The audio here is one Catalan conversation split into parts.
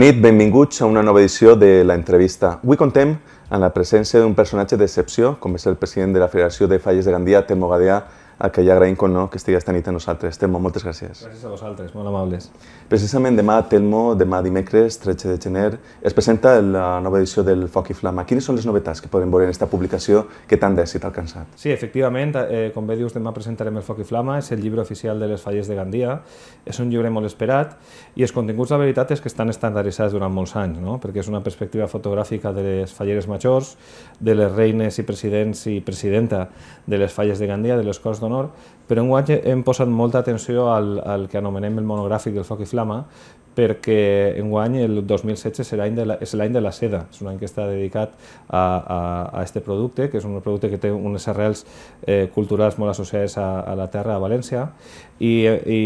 nit, benvinguts a una nova edició de La Entrevista. Avui contem amb la presència d'un personatge d'excepció, com és el president de la Federació de Falles de Gandia, Temo Gadea, el que ja agraïm com no que estigui esta nit amb nosaltres. Telmo, moltes gràcies. Gràcies a vosaltres, molt amables. Precisament demà, Telmo, demà dimecres, 13 de gener, es presenta la nova edició del Foc i Flama. Quines són les novetats que podem veure en aquesta publicació que tant d'èxit ha alcançat? Sí, efectivament, eh, com bé dius, demà presentarem el Foc i Flama, és el llibre oficial de les falles de Gandia, és un llibre molt esperat i els continguts, la veritat, és que estan estandarditzats durant molts anys, no? perquè és una perspectiva fotogràfica de les falleres majors, de les reines i presidents i presidenta de les falles de Gandia, de les corts d'honor, però enguany hem posat molta atenció al, al que anomenem el monogràfic del Foc i Flama, perquè enguany el 2016 serà any de la, és l'any de la seda, és un any que està dedicat a, a, a este producte, que és un producte que té unes arrels eh, culturals molt associades a, a la terra, a València, i, i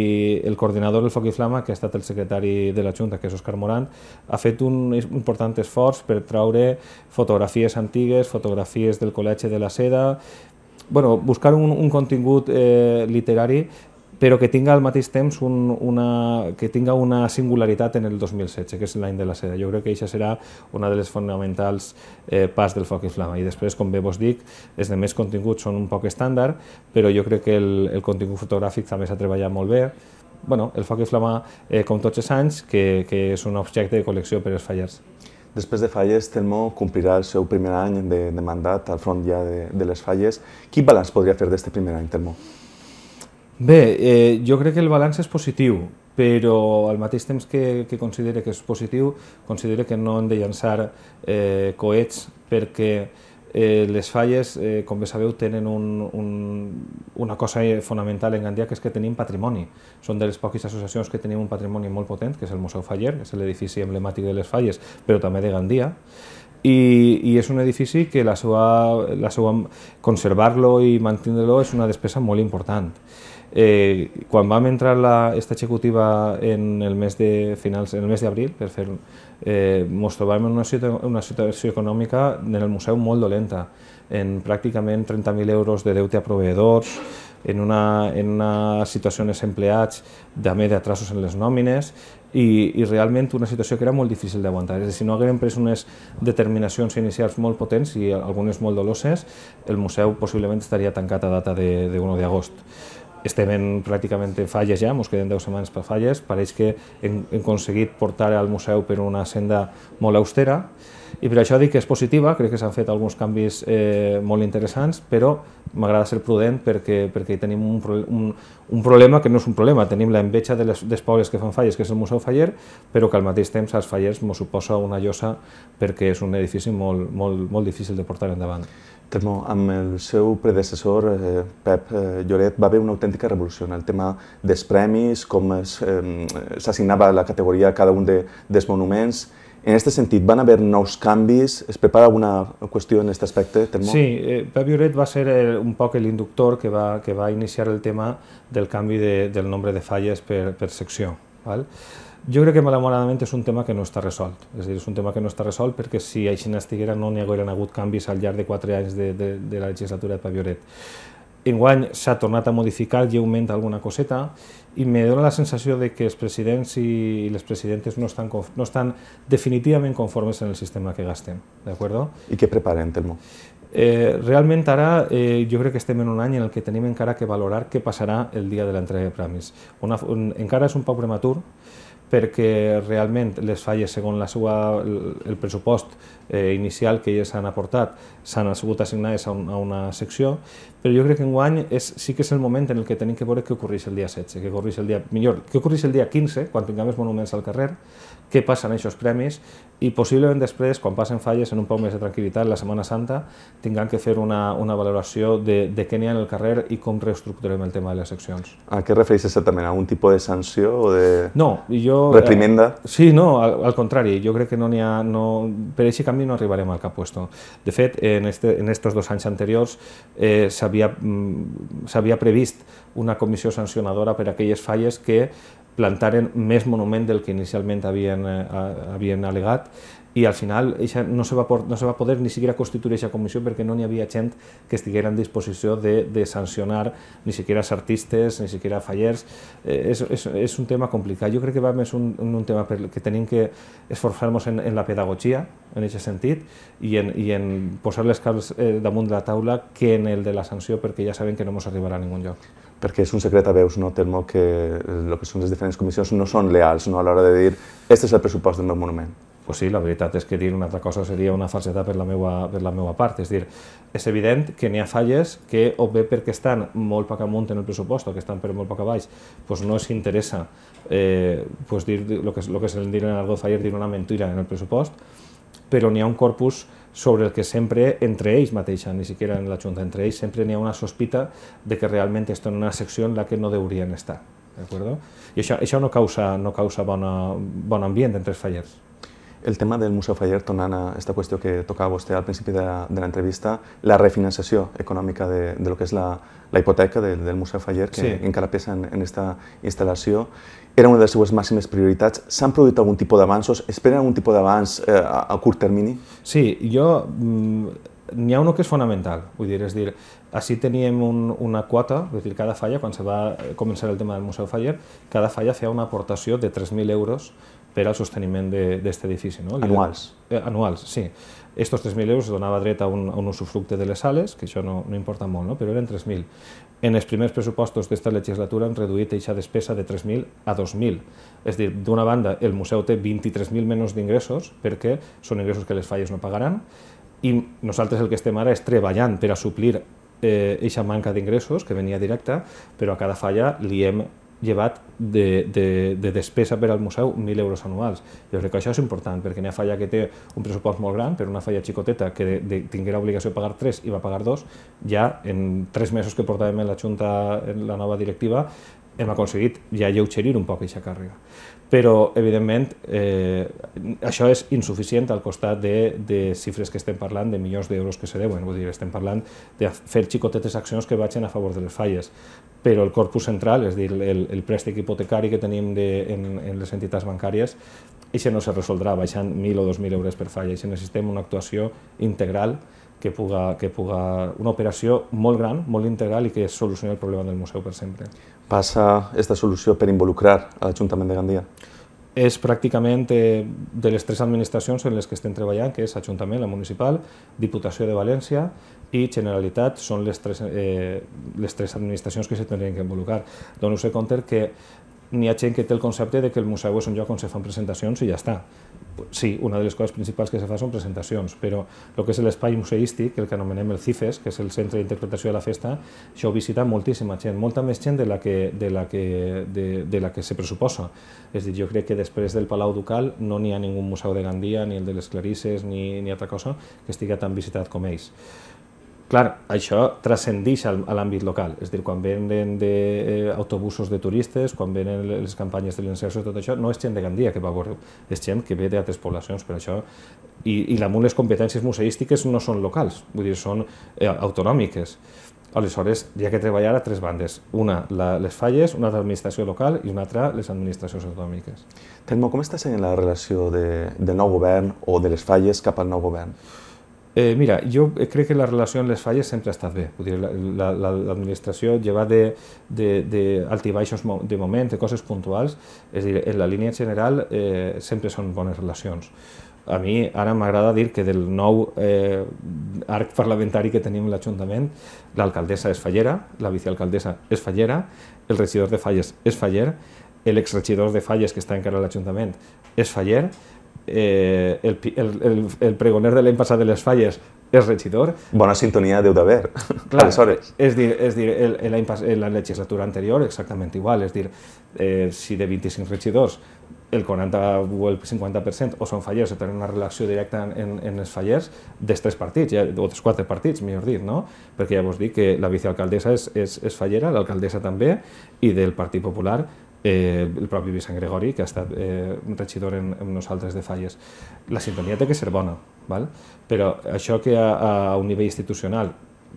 el coordinador del Foc i Flama, que ha estat el secretari de la Junta, que és Òscar Morant, ha fet un important esforç per traure fotografies antigues, fotografies del col·legi de la seda, bueno, buscar un, un contingut eh, literari però que tinga al mateix temps un, una, que tinga una singularitat en el 2016, que és l'any de la seda. Jo crec que això serà una de les fonamentals eh, pas del Foc flama. I després, com bé vos dic, els de més continguts són un poc estàndard, però jo crec que el, el contingut fotogràfic també s'ha treballat molt bé. Bueno, el Foc flama, eh, com tots els anys, que, que és un objecte de col·lecció per als fallers. Després de Falles, Telmo complirà el seu primer any de, de mandat al front ja de, de les Falles. Quin balanç podria fer d'aquest primer any, Telmo? Bé, eh, jo crec que el balanç és positiu, però al mateix temps que, que considere que és positiu, considere que no hem de llançar eh, coets perquè Eh, les falles, eh, com bé sabeu, tenen un, un, una cosa eh, fonamental en Gandia, que és que tenim patrimoni. Són de les poques associacions que tenim un patrimoni molt potent, que és el Museu Faller, que és l'edifici emblemàtic de les falles, però també de Gandia, i, i és un edifici que la seva, la seva conservar-lo i mantenir lo és una despesa molt important. Eh, quan vam entrar la, executiva en el mes de finals, en el mes d'abril, per fer, eh, ens trobàvem en una, situació, una situació econòmica en el museu molt dolenta, en pràcticament 30.000 euros de deute a proveïdors, en una, en una situació en els empleats també d'atrasos en les nòmines i, i realment una situació que era molt difícil d'aguantar. És a dir, si no haguem pres unes determinacions inicials molt potents i algunes molt doloses, el museu possiblement estaria tancat a data de, de 1 d'agost estem en, pràcticament en falles ja, ens queden 10 setmanes per falles, pareix que hem, hem aconseguit portar al museu per una senda molt austera, i per això dic que és positiva, crec que s'han fet alguns canvis eh, molt interessants, però m'agrada ser prudent perquè, perquè tenim un, un, un problema que no és un problema, tenim l'enveja de les, dels pobles que fan falles, que és el Museu Faller, però que al mateix temps als fallers ens suposa una llosa perquè és un edifici molt, molt, molt difícil de portar endavant. Telmo, amb el seu predecessor, eh, Pep eh, Lloret, va haver una autèntica revolució en el tema dels premis, com eh, s'assignava eh, la categoria a cada un de, dels monuments, en aquest sentit, van haver nous canvis? Es prepara alguna qüestió en aquest aspecte, Termo? Sí, eh, Pep Lloret va ser eh, un poc l'inductor que, va, que va iniciar el tema del canvi de, del nombre de falles per, per secció. Val? Jo crec que malamoradament és un tema que no està resolt. És dir, és un tema que no està resolt perquè si així n'estiguera no n'hi hagueren hagut canvis al llarg de quatre anys de, de, de la legislatura de Pavioret. Enguany s'ha tornat a modificar lleument alguna coseta i me dona la sensació de que els presidents i les presidentes no estan, no estan definitivament conformes en el sistema que gastem. I què preparen, Telmo? Eh, realment ara eh, jo crec que estem en un any en el que tenim encara que valorar què passarà el dia de l'entrega de premis. Una, un, encara és un poc prematur perquè realment les falles segons la seva, el, el pressupost eh, inicial que ells han aportat s'han sigut assignades a, un, a una secció, però jo crec que enguany és, sí que és el moment en el que tenim que veure què ocorreix el dia 16, què ocorreix el dia, millor, què ocorreix el dia 15, quan tinguem els monuments al carrer, què passen aquests premis i possiblement després, quan passen falles en un poc més de tranquil·litat, la Setmana Santa, tinguem que fer una, una valoració de, de què n'hi ha en el carrer i com reestructurem el tema de les seccions. A què refereix exactament? A un tipus de sanció o de... No, jo... Eh, reprimenda? Eh, sí, no, al, al contrari, jo crec que no n'hi ha... No, per així canvi no arribarem al cap puesto. De fet, en, este, en estos dos anys anteriors eh, mm, s'havia previst una comissió sancionadora per a aquelles falles que plantaren més monument del que inicialment havien, eh, havien alegat i al final eixa no, se va por, no se va poder ni siquiera constituir aquesta comissió perquè no n'hi havia gent que estiguera en disposició de, de sancionar ni siquiera els artistes, ni siquiera fallers. Eh, és, és, és un tema complicat. Jo crec que va més un, un tema per, que tenim que esforçar-nos en, en la pedagogia, en aquest sentit, i en, i en posar les caps eh, damunt de la taula que en el de la sanció, perquè ja sabem que no ens arribarà a ningun lloc perquè és un secret a veus, no, Telmo, que el que són les diferents comissions no són leals no, a l'hora de dir «este és el pressupost del meu monument» pues sí, la veritat és que dir una altra cosa seria una falsedat per la meva, per la meva part. És dir, és evident que n'hi ha falles que, o bé perquè estan molt poc amunt en el pressupost o que estan per molt poc a baix, pues no interessa eh, pues dir el que, lo que se dir en l'argot faller, dir una mentira en el pressupost, però n'hi ha un corpus sobre el que sempre entre ells mateixa, ni siquiera en la Junta, entre ells sempre n'hi ha una sospita de que realment estan en una secció en la que no deurien estar. I això, això no causa, no causa bona, bon ambient entre els fallers. El tema del Museu Faller, tornant a aquesta qüestió que tocava vostè al principi de, de l'entrevista, la refinançació econòmica de, de lo que és la, la hipoteca de, del Museu Faller, que sí. encara pesa en, en esta instal·lació, era una de les seues màximes prioritats. S'han produït algun tipus d'avanços? Esperen algun tipus d'avanç eh, a, a curt termini? Sí, jo... Mm, n'hi ha un que és fonamental, vull dir, és dir, així teníem un, una quota, és dir, cada falla, quan se va començar el tema del Museu Faller, cada falla feia una aportació de 3.000 euros per al sosteniment d'aquest edifici. No? Anuals. Eh, anuals, sí. Estos 3.000 euros donava dret a un, a un usufructe de les sales, que això no, no importa molt, no? però eren 3.000. En els primers pressupostos d'esta legislatura hem reduït aquesta despesa de 3.000 a 2.000. És a dir, d'una banda, el museu té 23.000 menys d'ingressos perquè són ingressos que les falles no pagaran i nosaltres el que estem ara és treballant per a suplir eh, eixa manca d'ingressos que venia directa, però a cada falla li hem llevat de, de, de despesa per al museu 1.000 euros anuals. Jo crec que això és important, perquè n'hi ha falla que té un pressupost molt gran, però una falla xicoteta que de, de, tinguera obligació de pagar 3 i va pagar 2, ja en 3 mesos que portàvem en la Junta, en la nova directiva, hem aconseguit ja lleugerir un poc aquesta càrrega però evidentment eh, això és insuficient al costat de, de xifres que estem parlant, de milions d'euros que se deuen, vull dir, estem parlant de fer xicotetes accions que vagin a favor de les falles però el corpus central, és dir, el, el préstec hipotecari que tenim de, en, en les entitats bancàries, això no se resoldrà baixant 1.000 o 2.000 euros per falla, això necessitem una actuació integral que puga, que puga una operació molt gran, molt integral i que solucioni el problema del museu per sempre. Passa aquesta solució per involucrar a l'Ajuntament de Gandia? És pràcticament eh, de les tres administracions en les que estem treballant, que és Ajuntament, la Municipal, Diputació de València i Generalitat, són les tres, eh, les tres administracions que se tindrien que involucrar. Dono-se compte que n'hi ha gent que té el concepte de que el museu és un lloc on se fan presentacions i ja està. Sí, una de les coses principals que se fa són presentacions, però el que és l'espai museístic, el que anomenem el CIFES, que és el Centre d'Interpretació de la Festa, això ho visita moltíssima gent, molta més gent de la que, de la que, de, de la que se pressuposa. És a dir, jo crec que després del Palau Ducal no n'hi ha ningú museu de Gandia, ni el de les Clarisses, ni, ni altra cosa que estigui tan visitat com ells. Clar, això transcendeix a l'àmbit local, és a dir, quan venen de, eh, autobusos de turistes, quan venen les campanyes de l'inserció, tot això, no és gent de Gandia que va a Borreu, és gent que ve d'altres poblacions, per això, i, i damunt les competències museístiques no són locals, vull dir, són eh, autonòmiques. Aleshores, hi ha que treballar a tres bandes. Una, la, les falles, una altra, l'administració local i una altra, les administracions autonòmiques. Telmo, com està sent la relació de, del nou govern o de les falles cap al nou govern? Eh, mira, jo eh, crec que la relació amb les falles sempre ha estat bé. L'administració, la, la, la, lleva de, de, de alt i baixos de moment, de coses puntuals, és a dir, en la línia general eh, sempre són bones relacions. A mi ara m'agrada dir que del nou eh, arc parlamentari que tenim l'Ajuntament, l'alcaldessa és fallera, la vicealcaldessa és fallera, el regidor de falles és faller, l'exregidor de falles que està encara a l'Ajuntament és faller, eh, el, el, el, el, pregoner de l'any passat de les falles és regidor. Bona sintonia deu d'haver, aleshores. És dir, és dir el, la legislatura anterior exactament igual, és dir, eh, si de 25 regidors el 40 o el 50% o són fallers o tenen una relació directa en, en els fallers dels tres partits, ja, o dels quatre partits, millor dit, no? Perquè ja vos dic que la vicealcaldessa és, és, és fallera, l'alcaldessa també, i del Partit Popular eh, el propi Vicent Gregori, que ha estat eh, regidor en, en nosaltres de Falles. La sintonia té que ser bona, val? però això que a, a un nivell institucional,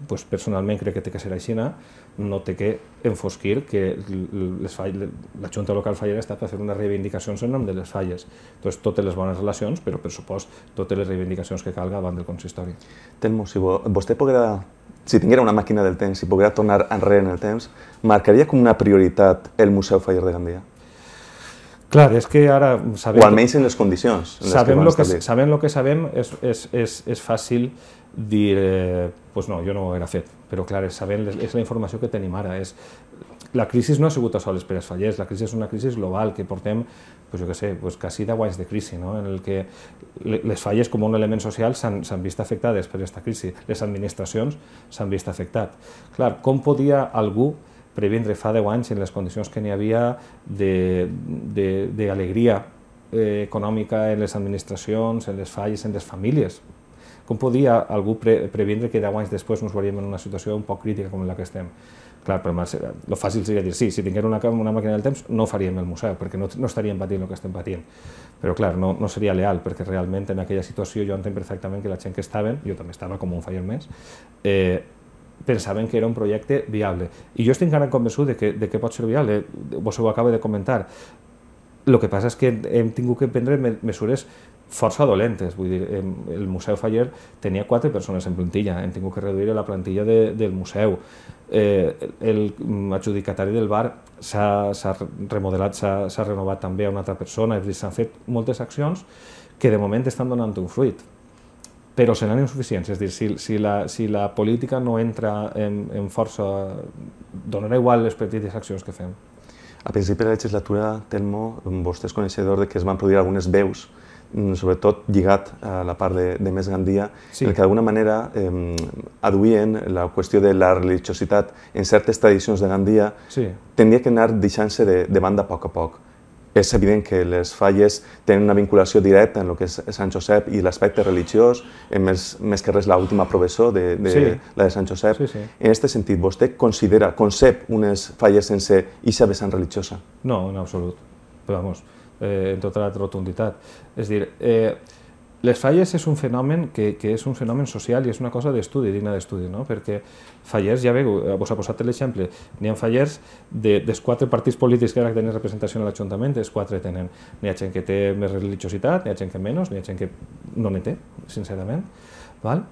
pues, personalment crec que té que ser aixina, no té que enfosquir que les falles, la Junta Local Fallera està per fer unes reivindicacions en nom de les falles. Entonces, totes les bones relacions, però per supost, totes les reivindicacions que calga davant del consistori. Temo, si vo, vostè poguera, si tinguera una màquina del temps, si poguera tornar enrere en el temps, marcaria com una prioritat el Museu Faller de Gandia? Clar, és que ara... Sabem, o almenys en les condicions. En sabem, les que lo que, sabem lo que sabem, és, és, és, és fàcil dir, eh, pues no, jo no ho haguera fet però clar, és, sabent, és la informació que tenim ara. És, la crisi no ha sigut a soles per als fallers, la crisi és una crisi global que portem pues, jo que sé, pues, quasi 10 anys de crisi, no? en el que les falles com un element social s'han vist afectades per aquesta crisi, les administracions s'han vist afectat. Clar, com podia algú previndre fa deu anys en les condicions que n'hi havia d'alegria eh, econòmica en les administracions, en les falles, en les famílies, com podia algú pre previndre que deu anys després ens veuríem en una situació un poc crítica com la que estem? Clar, però el fàcil seria dir, sí, si tinguera una, una màquina del temps no faríem el museu, perquè no, no estaríem patint el que estem patint. Però clar, no, no seria leal, perquè realment en aquella situació jo entenc perfectament que la gent que estaven, jo també estava com un faller més, eh, pensaven que era un projecte viable. I jo estic encara convençut de que, de que pot ser viable, vos ho acabo de comentar. El que passa és que hem tingut que prendre mesures força dolentes. Vull dir, el Museu Faller tenia quatre persones en plantilla, hem tingut que reduir la plantilla de, del museu. Eh, el adjudicatari del bar s'ha remodelat, s'ha renovat també a una altra persona, és a dir, s'han fet moltes accions que de moment estan donant un fruit però seran insuficients, és a dir, si, si, la, si la política no entra en, en força, donarà igual les petites accions que fem. A principi de la legislatura, Telmo, vostè és coneixedor de que es van produir algunes veus Mm, sobretot lligat a la part de, de més Gandia, sí. en què d'alguna manera eh, aduïen la qüestió de la religiositat en certes tradicions de Gandia, sí. tenia que anar deixant-se de, de banda a poc a poc. És evident que les falles tenen una vinculació directa en el que és Sant Josep i l'aspecte religiós, en més, més que res l'última professó de, de, sí. la de Sant Josep. Sí, sí. En aquest sentit, vostè considera, concep unes falles sense ixa vessant religiosa? No, en absolut. Però, vamos, eh, en tota la rotunditat. És dir, eh, les falles és un fenomen que, que és un fenomen social i és una cosa d'estudi, digna d'estudi, no? perquè fallers, ja veu, eh, vos ha posat l'exemple, n'hi ha fallers de, dels quatre partits polítics que ara tenen representació a l'Ajuntament, els quatre tenen. N'hi ha gent que té més religiositat, n'hi ha gent que menys, n'hi ha gent que no n'hi té, sincerament. Val?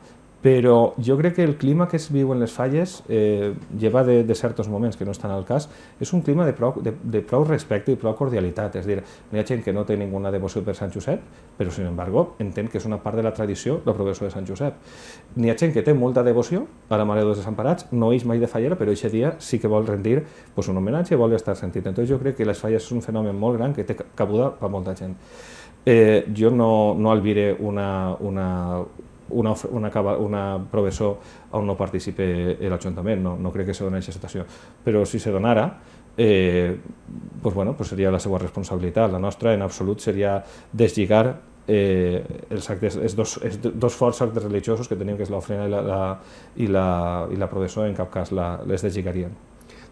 però jo crec que el clima que es viu en les falles, eh, lleva de, de certs moments que no estan al cas, és un clima de prou, de, de prou respecte i prou cordialitat. És dir, hi ha gent que no té ninguna devoció per Sant Josep, però, sin embargo, entén que és una part de la tradició la professió de Sant Josep. N'hi ha gent que té molta devoció a la Mare dels Desemparats, no és mai de fallera, però aquest dia sí que vol rendir pues, un homenatge i vol estar sentit. Entonces jo crec que les falles és un fenomen molt gran que té cabuda per molta gent. Eh, jo no, no albiré una, una, una, una, una professor on no participe l'Ajuntament, no, no crec que sigui una aquesta situació. Però si se donara, eh, pues bueno, pues seria la seva responsabilitat. La nostra, en absolut, seria deslligar eh, els, actes, els, dos, els dos forts actes religiosos que tenim, que és l'ofrena i, la, la, i, la, i la proveïssor, en cap cas la, les deslligarien.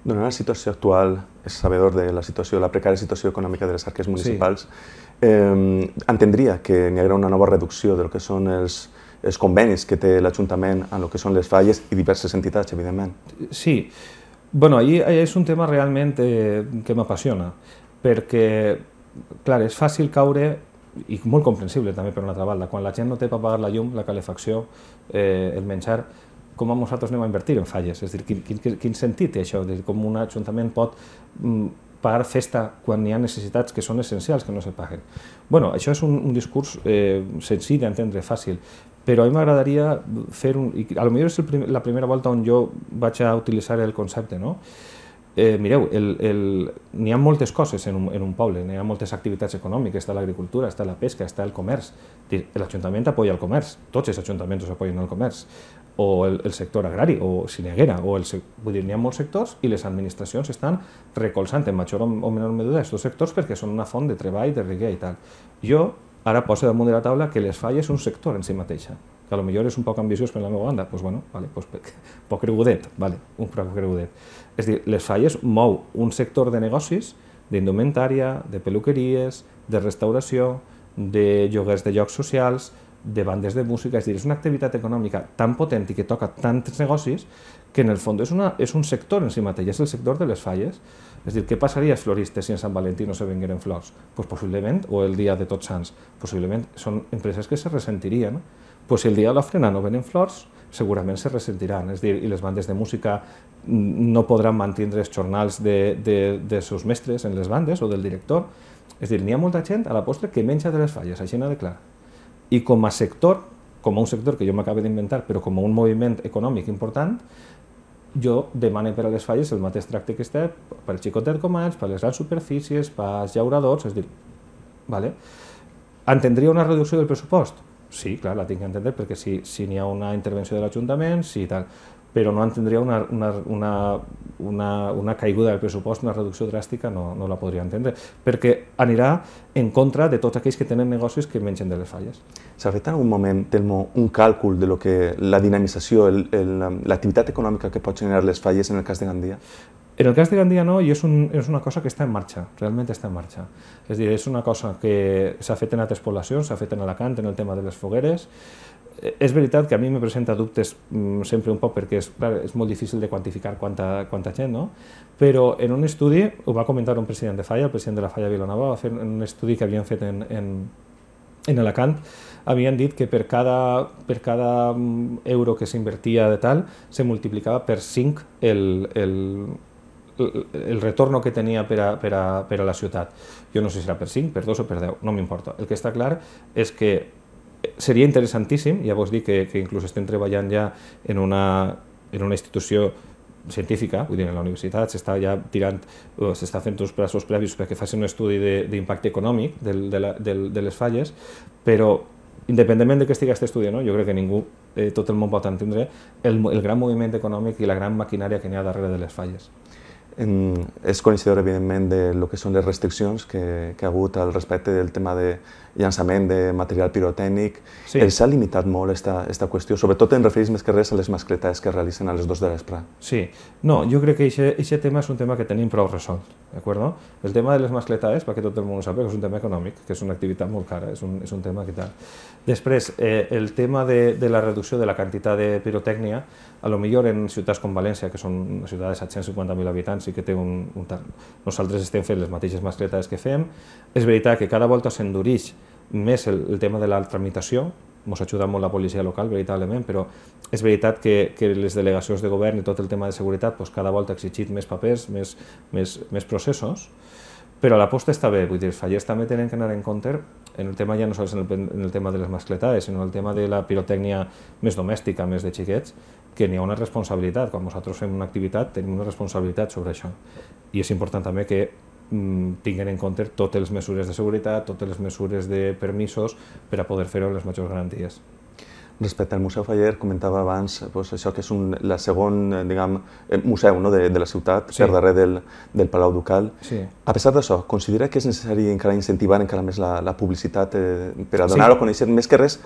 Donant la situació actual, és sabedor de la situació, la precària situació econòmica de les arques municipals, sí. eh, entendria que n'hi haurà una nova reducció del que són els, els convenis que té l'Ajuntament en el que són les falles i diverses entitats, evidentment. Sí, bueno, ahí, ahí és un tema realment eh, que m'apassiona, perquè, clar, és fàcil caure i molt comprensible també per una altra banda, quan la gent no té per pagar la llum, la calefacció, eh, el menjar, com a nosaltres anem a invertir en falles? És a dir, quin, quin, quin sentit té això? dir, com un ajuntament pot mm, pagar festa quan hi ha necessitats que són essencials, que no se paguen. bueno, això és un, un discurs eh, senzill d'entendre, fàcil, però a mi m'agradaria fer un... I a lo millor és el prim, la primera volta on jo vaig a utilitzar el concepte, no? Eh, mireu, el, el, n'hi ha moltes coses en un, en un poble, n'hi ha moltes activitats econòmiques, està l'agricultura, està la pesca, està el comerç. L'Ajuntament apoya el comerç, tots els ajuntaments apoyen el comerç, o el, el sector agrari, o haguera, o el, vull dir, n'hi ha molts sectors i les administracions estan recolzant en major o menor mesura aquests sectors perquè són una font de treball, de riquea i tal. Jo Ara posa damunt de la taula que les falles un sector en si mateixa, que potser és un poc ambiciós per la meva banda, doncs, bueno, vale, doncs, poc cregudet, vale, un poc cregudet. És dir, les falles mou un sector de negocis d'indumentària, de peluqueries, de restauració, de lloguers de llocs socials, de bandes de música, és dir, és una activitat econòmica tan potent i que toca tants negocis que en el fons és, una, és un sector en si mateix, és el sector de les falles. És dir, què passaria als floristes si en Sant Valentí no se vengueren flors? Pues possiblement, o el dia de Tots Sants, possiblement són empreses que se ressentirien. Pues si el dia de la frena no venen flors, segurament se ressentiran. És dir, i les bandes de música no podran mantenir els jornals de, de, de seus mestres en les bandes o del director. És dir, n'hi ha molta gent a la postre que menja de les falles, així no de clar i com a sector, com a un sector que jo m'acabo d'inventar, però com a un moviment econòmic important, jo demane per a les falles el mateix tracte que està pel xicotet comerç, per les grans superfícies, als llauradors, és dir, vale? entendria una reducció del pressupost? Sí, clar, la tinc que entendre, perquè si, si n'hi ha una intervenció de l'Ajuntament, si tal però no entendria una, una, una, una, una caiguda del pressupost, una reducció dràstica, no, no la podria entendre, perquè anirà en contra de tots aquells que tenen negocis que mengen de les falles. S'ha fet en algun moment, Telmo, un càlcul de lo que la dinamització, l'activitat econòmica que pot generar les falles en el cas de Gandia? En el cas de Gandia no, i és, un, és una cosa que està en marxa, realment està en marxa. És dir, és una cosa que s'ha fet en altres poblacions, s'ha fet en Alacant, en el tema de les fogueres, eh, és veritat que a mi me presenta dubtes mm, sempre un poc perquè és, clar, és molt difícil de quantificar quanta, quanta gent, no? però en un estudi, ho va comentar un president de Falla, el president de la Falla Vilanova, va fer un estudi que havien fet en, en, en Alacant, havien dit que per cada, per cada mm, euro que s'invertia de tal, se multiplicava per 5 el, el, Eh, el retorno que tenia per a, per, a, per a la ciutat. Jo no sé si era per 5, per 2 o per 10, no m'importa. El que està clar és que seria interessantíssim, ja vos dic que, que inclús estem treballant ja en una, en una institució científica, vull dir, en la universitat s'està ja tirant, eh, s'està fent uns plaços previs perquè facin un estudi d'impacte econòmic de, de, la, de, de les falles, però independentment de que estigui aquest estudi, no? jo crec que ningú, eh, tot el món pot entendre el, el gran moviment econòmic i la gran maquinària que n'hi ha darrere de les falles és coneixedor, evidentment, de lo que són les restriccions que, que ha hagut al respecte del tema de, llançament de material pirotècnic. Sí. Els ha limitat molt aquesta qüestió, sobretot en referís més que res a les mascletades que es a les dues de l'espre. Sí, no, jo crec que aquest tema és un tema que tenim prou resolt, d'acord? El tema de les mascletades, perquè tot el món ho sap, és un tema econòmic, que és una activitat molt cara, és un, és un tema que tal. Després, eh, el tema de, de la reducció de la quantitat de pirotècnia, a lo millor en ciutats com València, que són una ciutat de 750.000 habitants i que té un, un tant. Nosaltres estem fent les mateixes mascletades que fem. És veritat que cada volta s'endureix més el, el tema de la tramitació, ens ajuda molt la policia local, veritablement, però és veritat que, que les delegacions de govern i tot el tema de seguretat doncs, cada volta ha exigit més papers, més, més, més processos, però l'aposta està bé, vull dir, els fallers també tenen que anar en compte en el tema ja no sols en el, en el tema de les mascletades, sinó en el tema de la pirotècnia més domèstica, més de xiquets, que n'hi ha una responsabilitat. Quan nosaltres fem una activitat tenim una responsabilitat sobre això. I és important també que Mm, tinguin en compte totes les mesures de seguretat, totes les mesures de permisos per a poder fer-ho amb les majors garanties. Respecte al Museu Faller, comentava abans doncs, això que és un, la segon eh, diguem, eh, museu no, de, de la ciutat, sí. per darrere del, del Palau Ducal. Sí. A pesar d'això, considera que és necessari encara incentivar encara més la, la publicitat eh, per a donar-ho sí. a conèixer més que res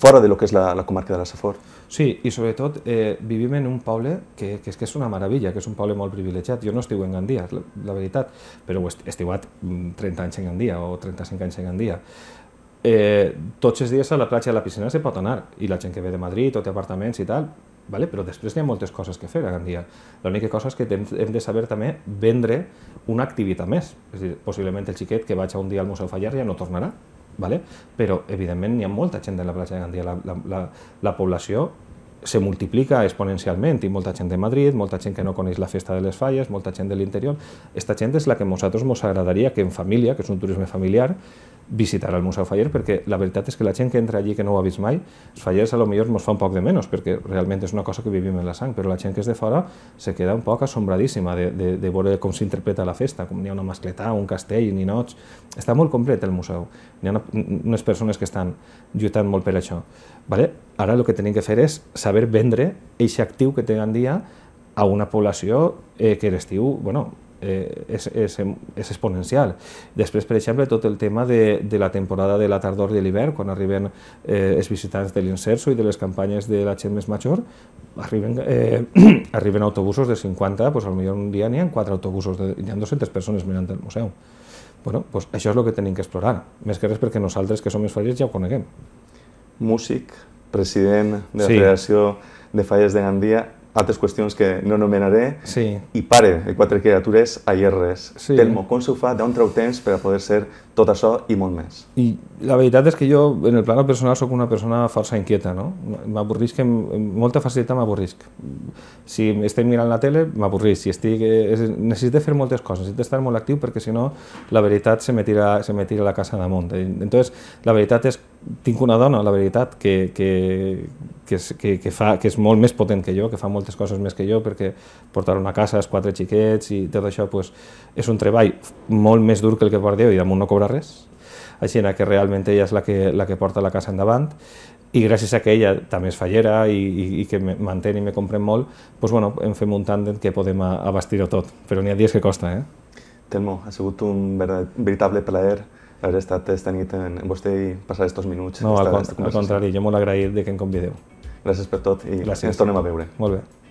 fora de lo que és la, la comarca de la Safor? Sí, i sobretot eh, vivim en un poble que, que, és, que és una meravella, que és un poble molt privilegiat. Jo no estiu en Gandia, la, la veritat, però he estivat 30 anys en Gandia o 35 anys en Gandia eh, tots els dies a la platja i a la piscina se pot anar, i la gent que ve de Madrid o té apartaments i tal, vale? però després hi ha moltes coses que fer a Gandia. L'única cosa és que hem de saber també vendre una activitat més. És dir, possiblement el xiquet que vaig a un dia al Museu Fallar ja no tornarà, vale? però evidentment hi ha molta gent de la platja de Gandia. La, la, la, la població se multiplica exponencialment i molta gent de Madrid, molta gent que no coneix la festa de les falles, molta gent de l'interior. Aquesta gent és la que a nosaltres ens agradaria que en família, que és un turisme familiar, visitar el Museu Fallers perquè la veritat és que la gent que entra allí que no ho ha vist mai, els Fallers a lo millor ens fa un poc de menys perquè realment és una cosa que vivim en la sang, però la gent que és de fora se queda un poc assombradíssima de, de, de veure com s'interpreta la festa, com n'hi ha una mascletà, un castell, ninots... Està molt complet el museu. Hi ha una, unes persones que estan lluitant molt per això. Vale? Ara el que tenim que fer és saber vendre aquest actiu que tenen dia a una població eh, que l'estiu, bueno, eh, és, és, és exponencial. Després, per exemple, tot el tema de, de la temporada de la tardor i de l'hivern, quan arriben eh, els visitants de l'Inserso i de les campanyes de la gent més major, arriben, eh, arriben autobusos de 50, doncs potser un dia n'hi ha 4 autobusos, de, hi ha 200 persones mirant el museu. Bueno, doncs això és el que tenim que explorar, més que res perquè nosaltres, que som més fallers, ja ho coneguem. Músic, president de la sí. Federació de Falles de Gandia, altres qüestions que no anomenaré, sí. i pare de quatre criatures a IRs. Sí. Telmo, com s'ho fa, d'on treu temps per a poder ser tot això i molt més? I la veritat és que jo, en el plan personal, sóc una persona força inquieta, no? M'avorrisc, amb molta facilitat m'avorrisc. Si estic mirant la tele, m'avorrisc. Si estic... Eh, necessito fer moltes coses, necessito estar molt actiu perquè si no, la veritat se me tira, se me tira la casa damunt. Entonces, la veritat és tinc una dona, la veritat, que, que, que, és, que, que, fa, que és molt més potent que jo, que fa moltes coses més que jo, perquè portar una casa, els quatre xiquets i tot això, pues, és un treball molt més dur que el que porta jo i damunt no cobra res. Així que realment ella és la que, la que porta la casa endavant i gràcies a que ella també és fallera i, i, i que me i me comprèn molt, doncs, bueno, en fet un tàndem que podem abastir-ho tot, però n'hi ha dies que costa. Eh? Telmo, ha sigut un veritable plaer haver estat esta nit amb vostè i passar estos minuts. No, al, al contrari, jo molt agraït de que em convideu. Gràcies per tot i Gràcies. ens tornem a veure. Molt bé.